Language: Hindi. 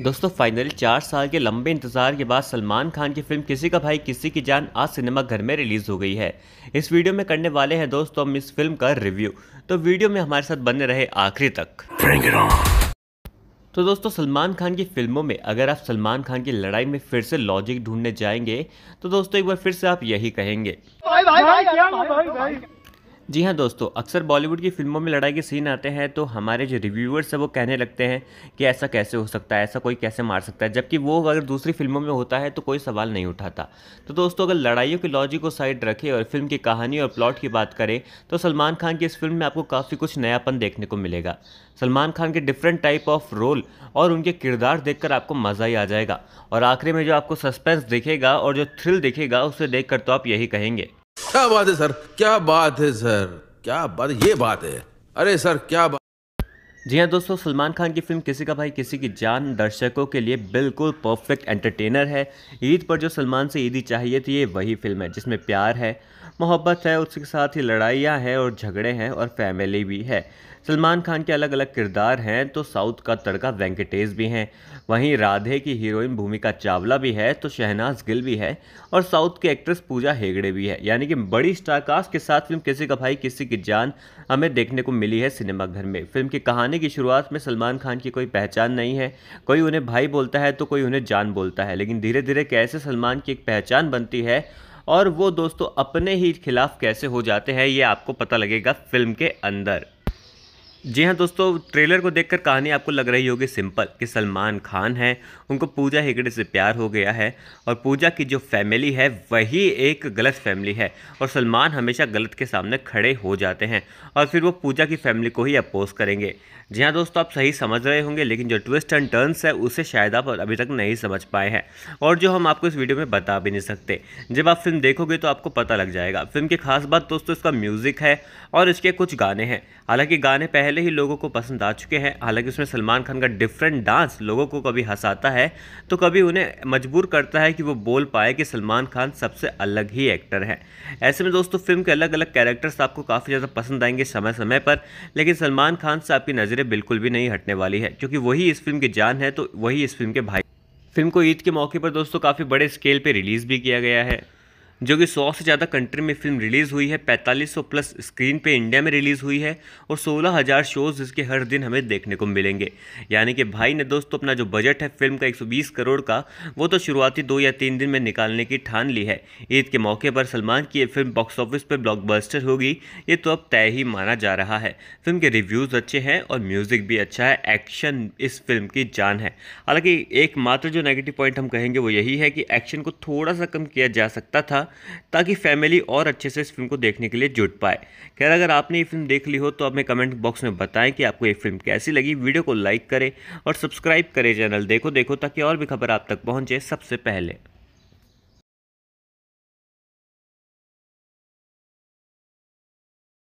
दोस्तों फाइनली चार साल के लंबे इंतजार के बाद सलमान खान की फिल्म किसी का भाई किसी की जान आज सिनेमा घर में रिलीज हो गई है इस वीडियो में करने वाले हैं दोस्तों हम इस फिल्म का रिव्यू तो वीडियो में हमारे साथ बने रहे आखिरी तक तो दोस्तों सलमान खान की फिल्मों में अगर आप सलमान खान की लड़ाई में फिर से लॉजिक ढूंढने जाएंगे तो दोस्तों एक बार फिर से आप यही कहेंगे भाई भाई भाई भाई भाई भाई भाई जी हाँ दोस्तों अक्सर बॉलीवुड की फिल्मों में लड़ाई के सीन आते हैं तो हमारे जो रिव्यूअर्स हैं वो कहने लगते हैं कि ऐसा कैसे हो सकता है ऐसा कोई कैसे मार सकता है जबकि वो अगर दूसरी फिल्मों में होता है तो कोई सवाल नहीं उठाता तो दोस्तों अगर लड़ाइयों की लॉजिक को साइड रखें और फिल्म की कहानी और प्लॉट की बात करें तो सलमान खान की इस फिल्म में आपको काफ़ी कुछ नयापन देखने को मिलेगा सलमान खान के डिफरेंट टाइप ऑफ रोल और उनके किरदार देखकर आपको मज़ा ही आ जाएगा और आखिर में जो आपको सस्पेंस दिखेगा और जो थ्रिल दिखेगा उसे देखकर तो आप यही कहेंगे क्या बात है सर क्या बात है सर क्या बात ये बात है अरे सर क्या बात जी हाँ दोस्तों सलमान खान की फिल्म किसी का भाई किसी की जान दर्शकों के लिए बिल्कुल परफेक्ट एंटरटेनर है ईद पर जो सलमान से ईदी चाहिए थी ये वही फिल्म है जिसमें प्यार है मोहब्बत है उसके साथ ही लड़ाइयाँ हैं और झगड़े हैं और फैमिली भी है सलमान खान के अलग अलग किरदार हैं तो साउथ का तड़का वेंकटेश भी हैं वहीं राधे की हीरोइन भूमिका चावला भी है तो शहनाज गिल भी है और साउथ की एक्ट्रेस पूजा हेगड़े भी है यानी कि बड़ी स्टारकास्ट के साथ फिल्म किसी का भाई किसी की जान हमें देखने को मिली है सिनेमाघर में फिल्म की कहानी ज़माने की शुरुआत में सलमान खान की कोई पहचान नहीं है कोई उन्हें भाई बोलता है तो कोई उन्हें जान बोलता है लेकिन धीरे धीरे कैसे सलमान की एक पहचान बनती है और वो दोस्तों अपने ही खिलाफ कैसे हो जाते हैं ये आपको पता लगेगा फिल्म के अंदर जी हाँ दोस्तों ट्रेलर को देखकर कहानी आपको लग रही होगी सिंपल कि सलमान खान है उनको पूजा हेगड़े से प्यार हो गया है और पूजा की जो फैमिली है वही एक गलत फैमिली है और सलमान हमेशा गलत के सामने खड़े हो जाते हैं और फिर वो पूजा की फैमिली को ही अपोज करेंगे जी हाँ दोस्तों आप सही समझ रहे होंगे लेकिन जो ट्विस्ट एंड टर्न्स है उसे शायद आप अभी तक नहीं समझ पाए हैं और जो हम आपको इस वीडियो में बता भी नहीं सकते जब आप फिल्म देखोगे तो आपको पता लग जाएगा फिल्म की खास बात दोस्तों इसका म्यूज़िक है और इसके कुछ गाने हैं हालाँकि गाने पहले पहले ही लोगों को पसंद आ चुके हैं हालांकि उसमें सलमान खान का डिफरेंट डांस लोगों को कभी हंसाता है तो कभी उन्हें मजबूर करता है कि वो बोल पाए कि सलमान खान सबसे अलग ही एक्टर है ऐसे में दोस्तों फिल्म के अलग अलग कैरेक्टर्स आपको काफ़ी ज़्यादा पसंद आएंगे समय समय पर लेकिन सलमान खान से आपकी नज़रें बिल्कुल भी नहीं हटने वाली है क्योंकि वही इस फिल्म की जान है तो वही इस फिल्म के भाई फिल्म को ईद के मौके पर दोस्तों काफ़ी बड़े स्केल पर रिलीज़ भी किया गया है जो कि 100 से ज़्यादा कंट्री में फिल्म रिलीज़ हुई है 4500 प्लस स्क्रीन पे इंडिया में रिलीज़ हुई है और 16000 शोज़ इसके हर दिन हमें देखने को मिलेंगे यानी कि भाई ने दोस्तों तो अपना जो बजट है फिल्म का 120 करोड़ का वो तो शुरुआती दो या तीन दिन में निकालने की ठान ली है ईद के मौके पर सलमान की ये फिल्म बॉक्स ऑफिस पर ब्लॉकबस्टर होगी ये तो अब तय ही माना जा रहा है फिल्म के रिव्यूज़ अच्छे हैं और म्यूज़िक भी अच्छा है एक्शन इस फिल्म की जान है हालाँकि एकमात्र जो नेगेटिव पॉइंट हम कहेंगे वो यही है कि एक्शन को थोड़ा सा कम किया जा सकता था ताकि फैमिली और अच्छे से इस फिल्म को देखने के लिए जुट पाए खैर अगर आपने ये फिल्म देख ली हो तो हमें कमेंट बॉक्स में बताएं कि आपको ये फिल्म कैसी लगी वीडियो को लाइक करें और सब्सक्राइब करें चैनल देखो देखो ताकि और भी खबर आप तक पहुँचे सबसे पहले